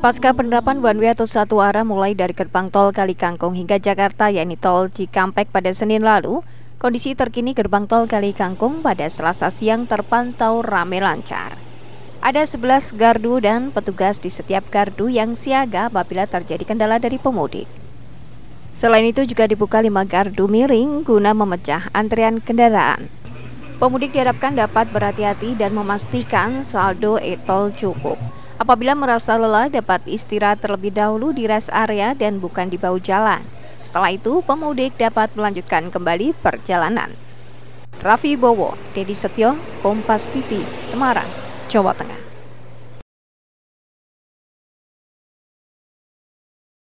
Pasca penerapan one way atau satu arah mulai dari gerbang tol Kali Kangkung hingga Jakarta yakni tol Cikampek pada Senin lalu, kondisi terkini gerbang tol Kali Kangkung pada Selasa siang terpantau ramai lancar. Ada 11 gardu dan petugas di setiap gardu yang siaga apabila terjadi kendala dari pemudik. Selain itu juga dibuka lima gardu miring guna memecah antrian kendaraan. Pemudik diharapkan dapat berhati-hati dan memastikan saldo e-tol cukup. Apabila merasa lelah, dapat istirahat terlebih dahulu di rest area dan bukan di bahu jalan. Setelah itu, pemudik dapat melanjutkan kembali perjalanan. Raffi Bowo, Dedi Setio, Kompas TV, Semarang, Jawa Tengah.